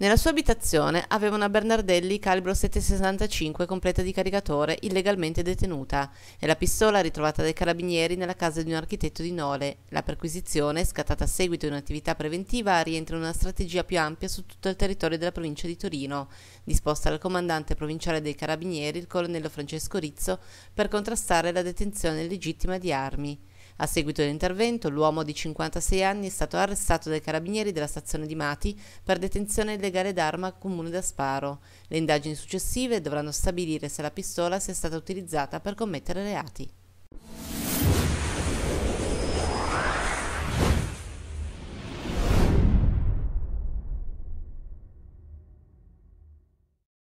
Nella sua abitazione aveva una Bernardelli calibro 765 completa di caricatore illegalmente detenuta e la pistola ritrovata dai carabinieri nella casa di un architetto di Nole. La perquisizione, scattata a seguito di un'attività preventiva, rientra in una strategia più ampia su tutto il territorio della provincia di Torino, disposta dal comandante provinciale dei carabinieri, il colonnello Francesco Rizzo, per contrastare la detenzione illegittima di armi. A seguito dell'intervento, l'uomo di 56 anni è stato arrestato dai carabinieri della stazione di Mati per detenzione illegale d'arma comune da sparo. Le indagini successive dovranno stabilire se la pistola sia stata utilizzata per commettere reati.